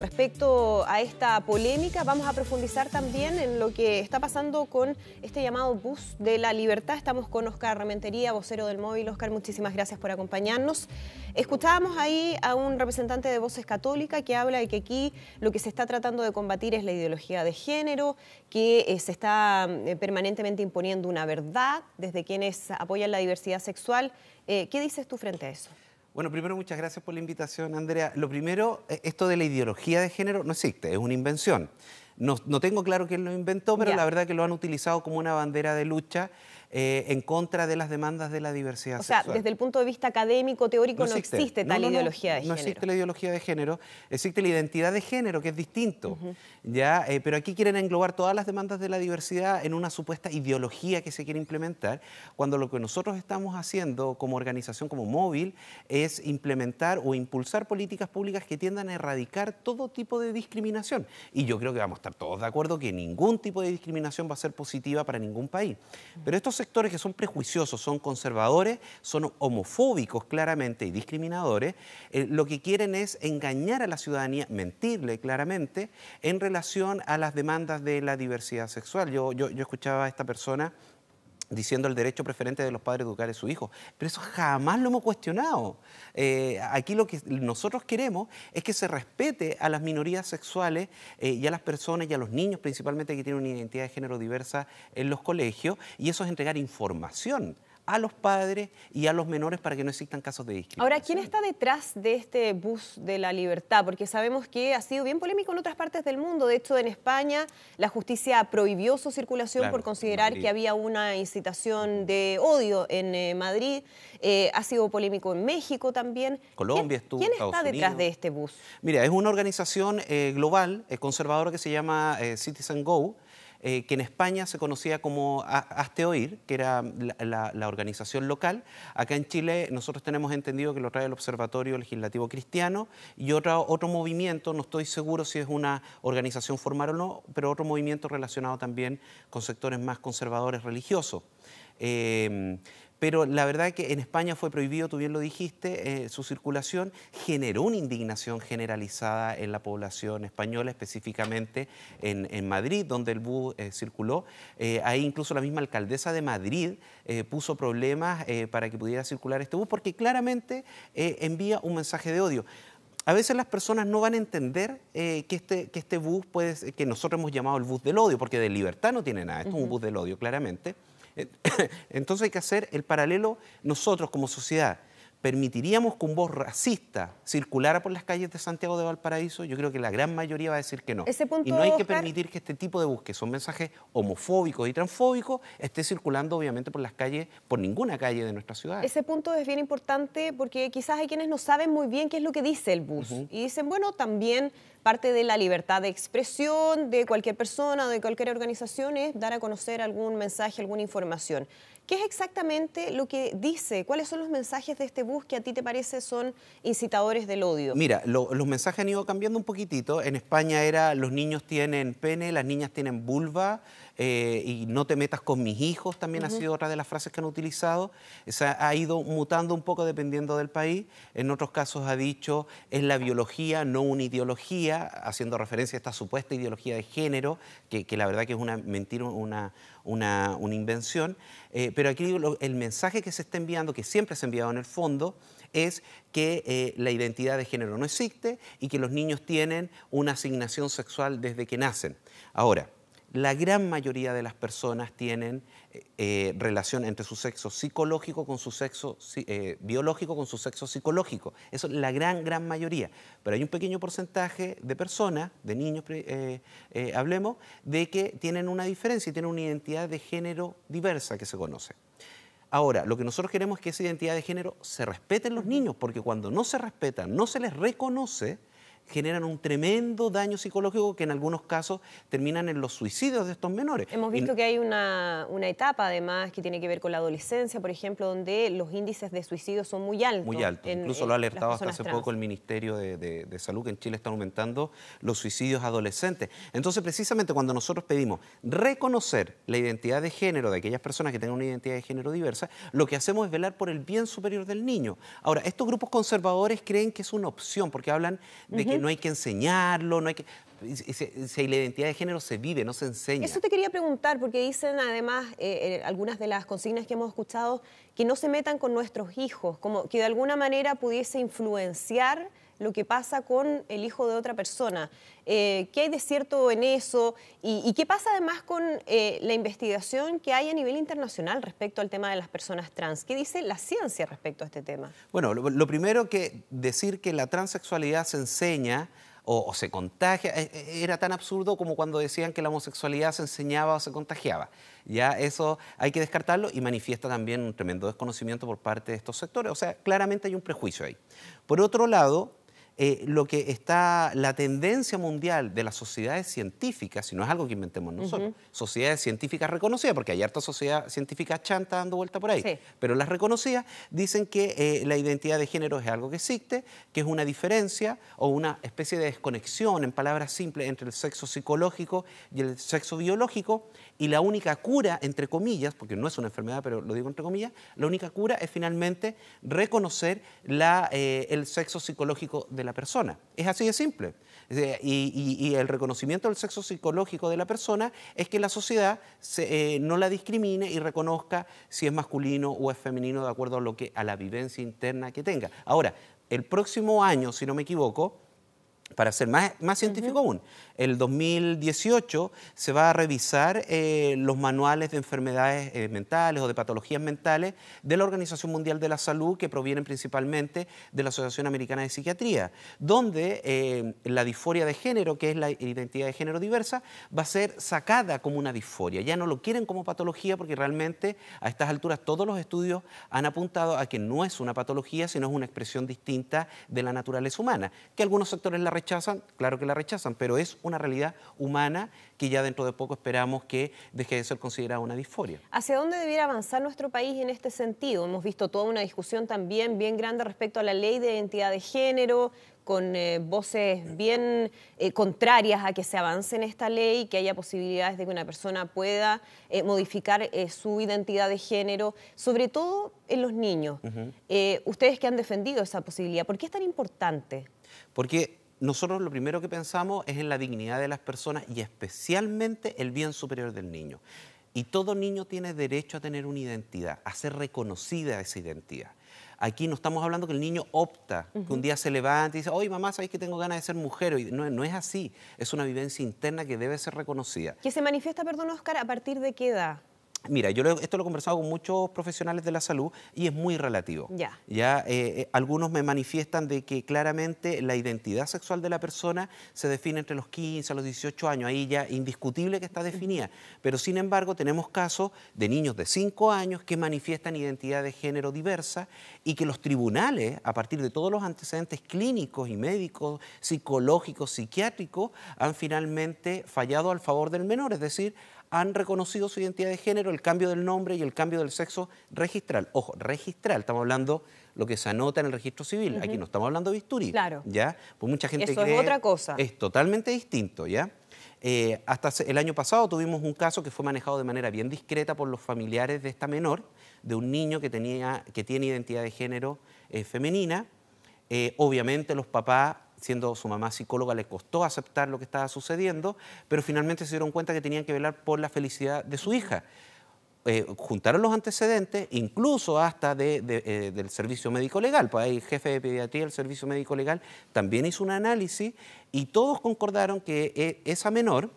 Respecto a esta polémica, vamos a profundizar también en lo que está pasando con este llamado bus de la libertad. Estamos con Oscar Rementería, vocero del móvil. Oscar, muchísimas gracias por acompañarnos. Escuchábamos ahí a un representante de Voces Católica que habla de que aquí lo que se está tratando de combatir es la ideología de género, que eh, se está eh, permanentemente imponiendo una verdad desde quienes apoyan la diversidad sexual. Eh, ¿Qué dices tú frente a eso? Bueno, primero muchas gracias por la invitación, Andrea. Lo primero, eh, esto de la ideología de género no existe, es una invención. No, tengo claro quién lo inventó, pero la verdad que lo han utilizado como una bandera de lucha eh, en contra de las demandas de la diversidad sexual. O sea, desde el punto de vista académico, teórico, no existe, tal ideología de género. No existe la ideología de género, existe la identidad de género, que es distinto. ¿ya? Eh, pero aquí quieren englobar todas las demandas de la diversidad en una supuesta ideología que se quiere implementar, cuando lo que nosotros estamos haciendo como organización, como móvil, es implementar o impulsar políticas públicas que tiendan a erradicar todo tipo de discriminación. Y yo creo que vamos a estar todos de acuerdo que ningún tipo de discriminación va a ser positiva para ningún país. Pero esto sectores que son prejuiciosos, son conservadores, son homofóbicos claramente y discriminadores, eh, lo que quieren es engañar a la ciudadanía, mentirle claramente en relación a las demandas de la diversidad sexual. Yo, yo, yo escuchaba a esta persona diciendo el derecho preferente de los padres educar a su hijo, Pero eso jamás lo hemos cuestionado. Eh, aquí lo que nosotros queremos es que se respete a las minorías sexuales eh, y a las personas y a los niños principalmente que tienen una identidad de género diversa en los colegios y eso es entregar información a los padres y a los menores para que no existan casos de discriminación. Ahora, ¿quién está detrás de este bus de la libertad? Porque sabemos que ha sido bien polémico en otras partes del mundo. De hecho, en España la justicia prohibió su circulación por considerar que había una incitación de odio en eh, Madrid. Eh, ha sido polémico en México también. Colombia estuvo. ¿Quién está detrás de este bus? Mira, es una organización eh, global conservadora que se llama Citizen Go eh, que en España se conocía como Asteoir, Oír, que era la, organización local. Acá en Chile nosotros tenemos entendido que lo trae el Observatorio Legislativo Cristiano y otro, otro movimiento, no estoy seguro si es una organización formal o no, pero otro movimiento relacionado también con sectores más conservadores religiosos. Eh, pero la verdad es que en España fue prohibido, tú bien lo dijiste, eh, su circulación generó una indignación generalizada en la población española, específicamente en, Madrid, donde el bus eh, circuló. Eh, ahí incluso la misma alcaldesa de Madrid puso problemas para que pudiera circular este bus, porque claramente envía un mensaje de odio. A veces las personas no van a entender que, este, que este bus, puede, que nosotros hemos llamado el bus del odio, porque de libertad no tiene nada, es un bus del odio, claramente. Entonces hay que hacer el paralelo nosotros como sociedad. ¿Permitiríamos que un voz racista circulara por las calles de Santiago de Valparaíso? Yo creo que la gran mayoría va a decir que no. y no hay que permitir que este tipo de bus, que son mensajes homofóbicos y transfóbicos, esté circulando obviamente por las calles, por ninguna calle de nuestra ciudad. Ese punto es bien importante porque quizás hay quienes no saben muy bien qué es lo que dice el bus. Y dicen, bueno, también parte de la libertad de expresión de cualquier persona o de cualquier organización es dar a conocer algún mensaje, alguna información. ¿Qué es exactamente lo que dice? ¿Cuáles son los mensajes de este bus que a ti te parece son incitadores del odio? Mira, los mensajes han ido cambiando un poquitito. En España era los niños tienen pene, las niñas tienen vulva. Eh, y no te metas con mis hijos también ha sido otra de las frases que han utilizado. ha ido mutando un poco dependiendo del país. En otros casos ha dicho es la biología, no una ideología, haciendo referencia a esta supuesta ideología de género, que, la verdad que es una mentira, una, una, una invención. Eh, pero aquí el mensaje que se está enviando, que siempre se ha enviado en el fondo, es que eh, la identidad de género no existe y que los niños tienen una asignación sexual desde que nacen. Ahora, la gran mayoría de las personas tienen eh, eh, relación entre su sexo psicológico con su sexo eh, biológico con su sexo psicológico. Eso es la gran, gran mayoría. Pero hay un pequeño porcentaje de personas, de niños, hablemos, de que tienen una diferencia y tienen una identidad de género diversa que se conoce. Ahora, lo que nosotros queremos es que esa identidad de género se respete en los niños, porque cuando no se respeta no se les reconoce, generan un tremendo daño psicológico que en algunos casos terminan en los suicidios de estos menores. Hemos visto que hay una, una, etapa además que tiene que ver con la adolescencia, por ejemplo, donde los índices de suicidio son muy altos. Muy altos. Incluso lo ha alertado hasta hace poco el Ministerio de, Salud, que en Chile están aumentando los suicidios adolescentes. Entonces, precisamente cuando nosotros pedimos reconocer la identidad de género de aquellas personas que tengan una identidad de género diversa, lo que hacemos es velar por el bien superior del niño. Ahora, estos grupos conservadores creen que es una opción, porque hablan de que no hay que enseñarlo, no hay que... Si, la identidad de género se vive, no se enseña. Eso te quería preguntar, porque dicen además eh, eh, algunas de las consignas que hemos escuchado que no se metan con nuestros hijos, como que de alguna manera pudiese influenciar lo que pasa con el hijo de otra persona. Eh, ¿Qué hay de cierto en eso? ¿Y, qué pasa además con eh, la investigación que hay a nivel internacional respecto al tema de las personas trans? ¿Qué dice la ciencia respecto a este tema? Bueno, lo, primero que decir que la transexualidad se enseña o, o, se contagia. E, e, era tan absurdo como cuando decían que la homosexualidad se enseñaba o se contagiaba. Ya eso hay que descartarlo y manifiesta también un tremendo desconocimiento por parte de estos sectores. O sea, claramente hay un prejuicio ahí. Por otro lado, eh, lo que está la tendencia mundial de las sociedades científicas, si no es algo que inventemos nosotros, sociedades científicas reconocidas, porque hay harta sociedad científica chanta dando vuelta por ahí, pero las reconocidas dicen que eh, la identidad de género es algo que existe, que es una diferencia o una especie de desconexión, en palabras simples, entre el sexo psicológico y el sexo biológico, y la única cura, entre comillas, porque no es una enfermedad, pero lo digo entre comillas, la única cura es finalmente reconocer la, eh, el sexo psicológico de la persona. Es así de simple. Eh, y, el reconocimiento del sexo psicológico de la persona es que la sociedad eh, no la discrimine y reconozca si es masculino o es femenino de acuerdo a, lo que, a la vivencia interna que tenga. Ahora, el próximo año, si no me equivoco, para ser más, más científico aún, el 2018 se va a revisar eh, los manuales de enfermedades eh, mentales o de patologías mentales de la Organización Mundial de la Salud, que provienen principalmente de la Asociación Americana de Psiquiatría, donde eh, la disforia de género, que es la identidad de género diversa, va a ser sacada como una disforia. Ya no lo quieren como patología porque realmente a estas alturas todos los estudios han apuntado a que no es una patología, sino es una expresión distinta de la naturaleza humana, que algunos sectores la rechazan, claro que la rechazan, pero es una realidad humana que ya dentro de poco esperamos que deje de ser considerada una disforia. ¿Hacia dónde debiera avanzar nuestro país en este sentido? Hemos visto toda una discusión también bien grande respecto a la ley de identidad de género, con eh, voces bien eh, contrarias a que se avance en esta ley, que haya posibilidades de que una persona pueda eh, modificar su identidad de género, sobre todo en los niños. ustedes que han defendido esa posibilidad, ¿por qué es tan importante? Porque nosotros lo primero que pensamos es en la dignidad de las personas y especialmente el bien superior del niño. Y todo niño tiene derecho a tener una identidad, a ser reconocida esa identidad. Aquí no estamos hablando que el niño opta, que un día se levante y dice, oye mamá, ¿sabes que tengo ganas de ser mujer. no, es así, es una vivencia interna que debe ser reconocida. ¿Que se manifiesta, perdón Oscar, a partir de qué edad? Mira, yo esto lo he conversado con muchos profesionales de la salud y es muy relativo. Ya. Eh, eh, algunos me manifiestan de que claramente la identidad sexual de la persona se define entre los 15 a los 18 años, ahí ya indiscutible que está definida. Pero sin embargo, tenemos casos de niños de 5 años que manifiestan identidad de género diversa y que los tribunales, a partir de todos los antecedentes clínicos y médicos, psicológicos, psiquiátricos, han finalmente fallado al favor del menor, es decir, han reconocido su identidad de género el cambio del nombre y el cambio del sexo registral. Ojo, registral, estamos hablando lo que se anota en el registro civil. Aquí no estamos hablando de bisturí Claro. ¿Ya? Pues mucha gente Eso es otra cosa. Es totalmente distinto, ¿ya? Eh, hasta el año pasado tuvimos un caso que fue manejado de manera bien discreta por los familiares de esta menor, de un niño que, tenía, que tiene identidad de género eh, femenina. Eh, obviamente los papás, siendo su mamá psicóloga, le costó aceptar lo que estaba sucediendo, pero finalmente se dieron cuenta que tenían que velar por la felicidad de su hija. Eh, juntaron los antecedentes, incluso hasta eh, del servicio médico legal. Pues el jefe de pediatría del servicio médico legal también hizo un análisis y todos concordaron que eh, esa menor,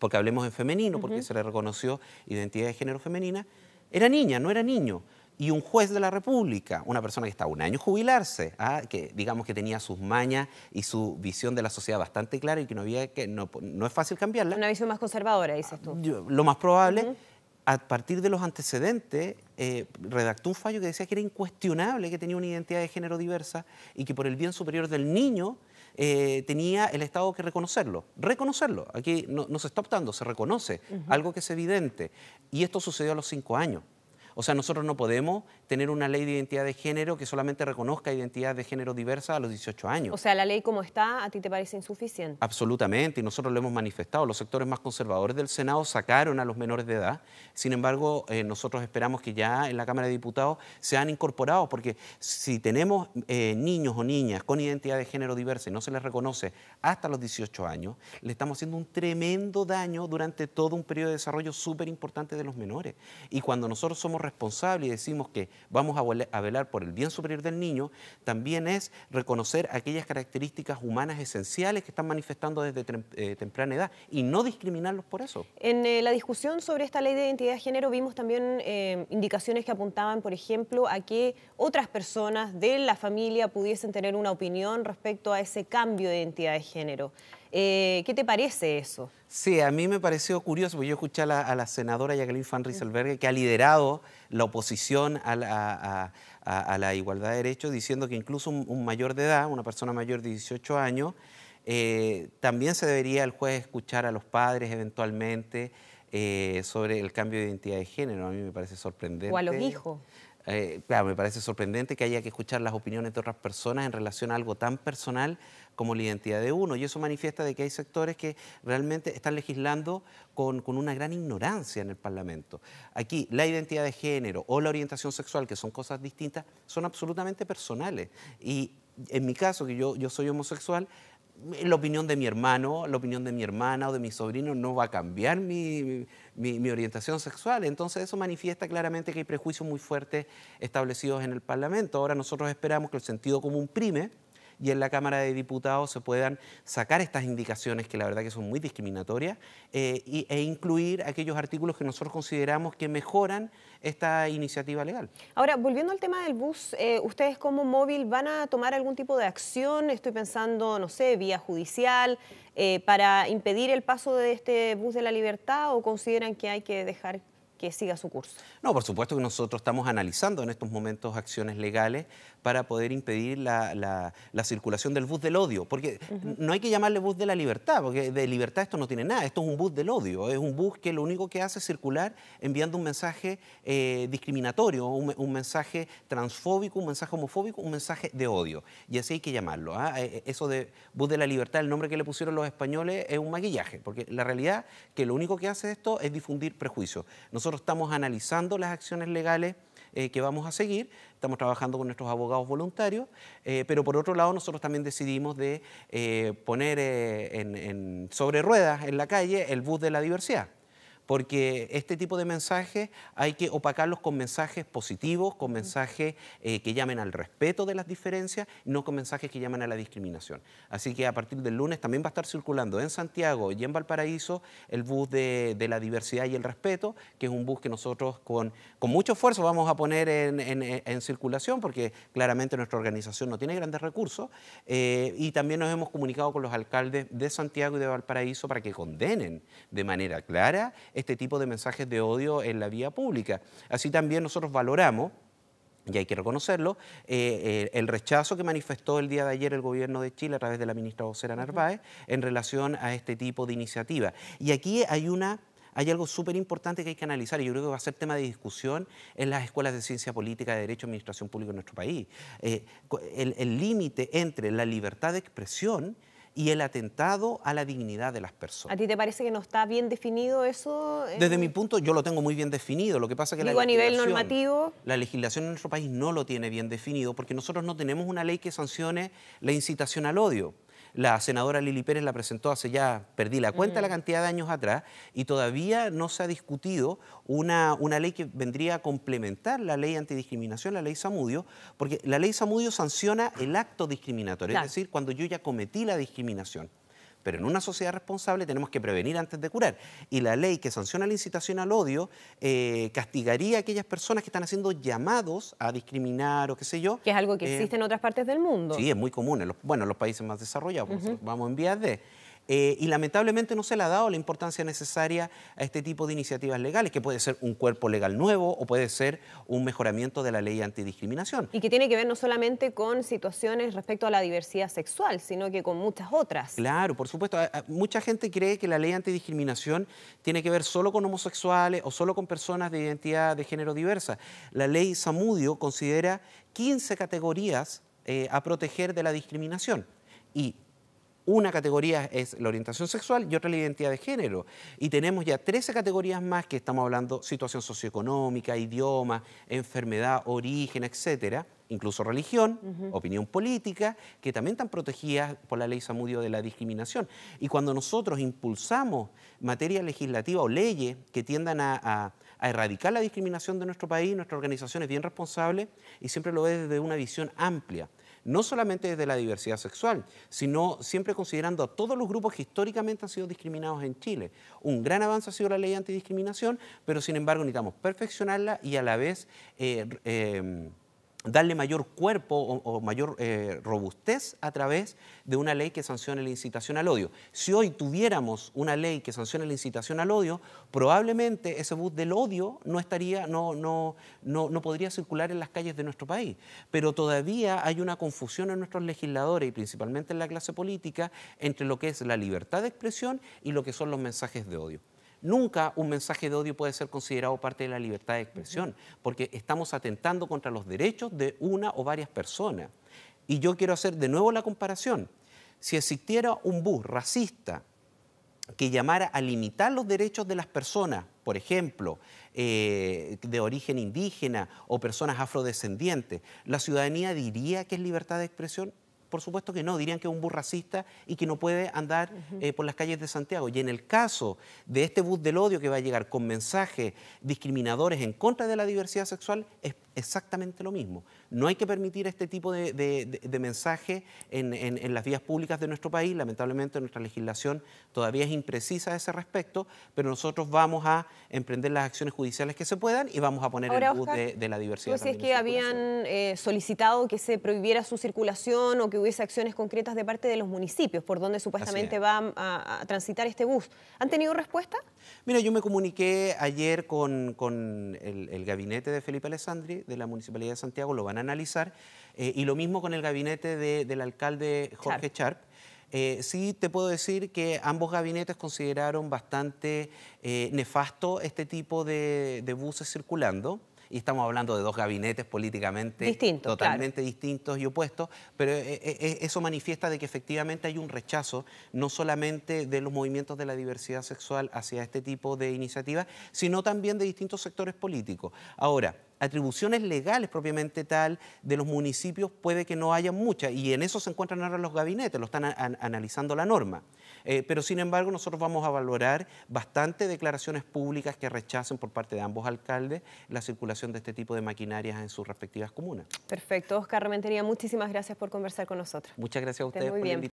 porque hablemos en femenino, porque se le reconoció identidad de género femenina, era niña, no era niño y un juez de la República, una persona que estaba un año jubilarse, ¿ah? que digamos que tenía sus mañas y su visión de la sociedad bastante clara y que no había que no, es fácil cambiarla. Una visión más conservadora, dices tú. lo más probable a partir de los antecedentes, eh, redactó un fallo que decía que era incuestionable que tenía una identidad de género diversa y que por el bien superior del niño eh, tenía el Estado que reconocerlo. Reconocerlo. Aquí no, se está optando, se reconoce algo que es evidente. Y esto sucedió a los cinco años. O sea, nosotros no podemos tener una ley de identidad de género que solamente reconozca identidad de género diversa a los 18 años. O sea, la ley como está, ¿a ti te parece insuficiente? Absolutamente, y nosotros lo hemos manifestado. Los sectores más conservadores del Senado sacaron a los menores de edad. Sin embargo, eh, nosotros esperamos que ya en la Cámara de Diputados se han incorporado, porque si tenemos eh, niños o niñas con identidad de género diversa y no se les reconoce hasta los 18 años, le estamos haciendo un tremendo daño durante todo un periodo de desarrollo súper importante de los menores. Y cuando nosotros somos responsable y decimos que vamos a velar por el bien superior del niño, también es reconocer aquellas características humanas esenciales que están manifestando desde eh, temprana edad y no discriminarlos por eso. En eh, la discusión sobre esta ley de identidad de género vimos también eh, indicaciones que apuntaban, por ejemplo, a que otras personas de la familia pudiesen tener una opinión respecto a ese cambio de identidad de género. Eh, ¿Qué te parece eso? Sí, a mí me pareció curioso, porque yo escuché a la, senadora Jacqueline Van Rieselberg, que ha liderado la oposición a la, igualdad de derechos, diciendo que incluso un, mayor de edad, una persona mayor de 18 años, eh, también se debería el juez escuchar a los padres eventualmente eh, sobre el cambio de identidad de género. A mí me parece sorprendente. O a los hijos. claro, me parece sorprendente que haya que escuchar las opiniones de otras personas en relación a algo tan personal como la identidad de uno. Y eso manifiesta de que hay sectores que realmente están legislando con, con, una gran ignorancia en el Parlamento. Aquí la identidad de género o la orientación sexual, que son cosas distintas, son absolutamente personales. Y en mi caso, que yo, yo soy homosexual, la opinión de mi hermano, la opinión de mi hermana o de mi sobrino no va a cambiar mi, mi, mi, orientación sexual. Entonces eso manifiesta claramente que hay prejuicios muy fuertes establecidos en el Parlamento. Ahora nosotros esperamos que el sentido común prime y en la Cámara de Diputados se puedan sacar estas indicaciones que la verdad que son muy discriminatorias eh, e incluir aquellos artículos que nosotros consideramos que mejoran esta iniciativa legal. Ahora, volviendo al tema del bus, eh, ¿ustedes como móvil van a tomar algún tipo de acción? Estoy pensando, no sé, vía judicial, eh, para impedir el paso de este bus de la libertad o consideran que hay que dejar que siga su curso. No, por supuesto que nosotros estamos analizando en estos momentos acciones legales para poder impedir la, circulación del bus del odio, porque no hay que llamarle bus de la libertad, porque de libertad esto no tiene nada, esto es un bus del odio, es un bus que lo único que hace es circular enviando un mensaje eh, discriminatorio, un, mensaje transfóbico, un mensaje homofóbico, un mensaje de odio, y así hay que llamarlo. ¿ah? Eh, eh, eso de bus de la libertad, el nombre que le pusieron los españoles es un maquillaje, porque la realidad que lo único que hace esto es difundir prejuicios. Nosotros estamos analizando las acciones legales eh, que vamos a seguir, estamos trabajando con nuestros abogados voluntarios, eh, pero por otro lado nosotros también decidimos de eh, poner sobre ruedas en la calle el bus de la diversidad porque este tipo de mensajes hay que opacarlos con mensajes positivos, con mensajes eh, que llamen al respeto de las diferencias, no con mensajes que llamen a la discriminación. Así que a partir del lunes también va a estar circulando en Santiago y en Valparaíso el bus de, la diversidad y el respeto, que es un bus que nosotros con, mucho esfuerzo vamos a poner en, circulación, porque claramente nuestra organización no tiene grandes recursos, eh, y también nos hemos comunicado con los alcaldes de Santiago y de Valparaíso para que condenen de manera clara este tipo de mensajes de odio en la vía pública. Así también nosotros valoramos y hay que reconocerlo, eh, eh, el rechazo que manifestó el día de ayer el gobierno de Chile a través de la ministra vocera Narváez en relación a este tipo de iniciativa. Y aquí hay una hay algo súper importante que hay que analizar y yo creo que va a ser tema de discusión en las escuelas de ciencia política, de derecho, administración pública en nuestro país. Eh, el límite entre la libertad de expresión y el atentado a la dignidad de las personas. ¿A ti te parece que no está bien definido eso? Desde mi punto yo lo tengo muy bien definido. Lo que pasa es que a nivel normativo. La legislación en nuestro país no lo tiene bien definido porque nosotros no tenemos una ley que sancione la incitación al odio. La senadora Lili Pérez la presentó hace ya, perdí la cuenta, la cantidad de años atrás, y todavía no se ha discutido una, ley que vendría a complementar la ley antidiscriminación, la ley Samudio, porque la ley Samudio sanciona el acto discriminatorio, es decir, cuando yo ya cometí la discriminación. Pero en una sociedad responsable tenemos que prevenir antes de curar. Y la ley que sanciona la incitación al odio eh, castigaría a aquellas personas que están haciendo llamados a discriminar o qué sé yo. Que es algo que eh, existe en otras partes del mundo. Sí, es muy común. En los, bueno, los países más desarrollados, vamos en vías de. Eh, y lamentablemente no se le ha dado la importancia necesaria a este tipo de iniciativas legales, que puede ser un cuerpo legal nuevo o puede ser un mejoramiento de la ley antidiscriminación. Y que tiene que ver no solamente con situaciones respecto a la diversidad sexual, sino que con muchas otras. Claro, por supuesto. Mucha gente cree que la ley antidiscriminación tiene que ver solo con homosexuales o solo con personas de identidad de género diversa. La ley Samudio considera 15 categorías eh, a proteger de la discriminación. Y una categoría es la orientación sexual y otra la identidad de género. Y tenemos ya 13 categorías más que estamos hablando, situación socioeconómica, idioma, enfermedad, origen, etcétera incluso religión, opinión política, que también están protegidas por la ley Samudio de la discriminación. Y cuando nosotros impulsamos materia legislativa o leyes que tiendan a, a erradicar la discriminación de nuestro país, nuestra organización es bien responsable y siempre lo es desde una visión amplia no solamente desde la diversidad sexual, sino siempre considerando a todos los grupos que históricamente han sido discriminados en Chile. Un gran avance ha sido la ley antidiscriminación, pero sin embargo necesitamos perfeccionarla y a la vez... Eh, eh, darle mayor cuerpo o, mayor eh, robustez a través de una ley que sancione la incitación al odio. Si hoy tuviéramos una ley que sancione la incitación al odio, probablemente ese bus del odio no estaría, no, no, no, no podría circular en las calles de nuestro país. Pero todavía hay una confusión en nuestros legisladores y principalmente en la clase política entre lo que es la libertad de expresión y lo que son los mensajes de odio. Nunca un mensaje de odio puede ser considerado parte de la libertad de expresión, porque estamos atentando contra los derechos de una o varias personas. Y yo quiero hacer de nuevo la comparación. Si existiera un bus racista que llamara a limitar los derechos de las personas, por ejemplo, eh, de origen indígena o personas afrodescendientes, ¿la ciudadanía diría que es libertad de expresión? Por supuesto que no, dirían que es un bus racista y que no puede andar eh, por las calles de Santiago. Y en el caso de este bus del odio que va a llegar con mensajes discriminadores en contra de la diversidad sexual, es exactamente lo mismo. No hay que permitir este tipo de, mensaje en, las vías públicas de nuestro país. Lamentablemente nuestra legislación todavía es imprecisa a ese respecto, pero nosotros vamos a emprender las acciones judiciales que se puedan y vamos a poner el bus de, la diversidad. Pues si es que habían eh, solicitado que se prohibiera su circulación o que hubiese acciones concretas de parte de los municipios por donde supuestamente va a, transitar este bus. ¿Han tenido respuesta? Mira, yo me comuniqué ayer con, el, el, gabinete de Felipe Alessandri de la Municipalidad de Santiago, lo analizar. Eh, y lo mismo con el gabinete del alcalde Jorge Charp. Eh, sí te puedo decir que ambos gabinetes consideraron bastante eh, nefasto este tipo de, buses circulando. Y estamos hablando de dos gabinetes políticamente totalmente distintos y opuestos, pero eso manifiesta de que efectivamente hay un rechazo no solamente de los movimientos de la diversidad sexual hacia este tipo de iniciativas, sino también de distintos sectores políticos. Ahora, atribuciones legales propiamente tal de los municipios puede que no haya muchas y en eso se encuentran ahora los gabinetes, lo están analizando la norma. Eh, pero sin embargo nosotros vamos a valorar bastante declaraciones públicas que rechacen por parte de ambos alcaldes la circulación de este tipo de maquinarias en sus respectivas comunas. Perfecto. Oscar Rementería, muchísimas gracias por conversar con nosotros. Muchas gracias a ustedes. por bien.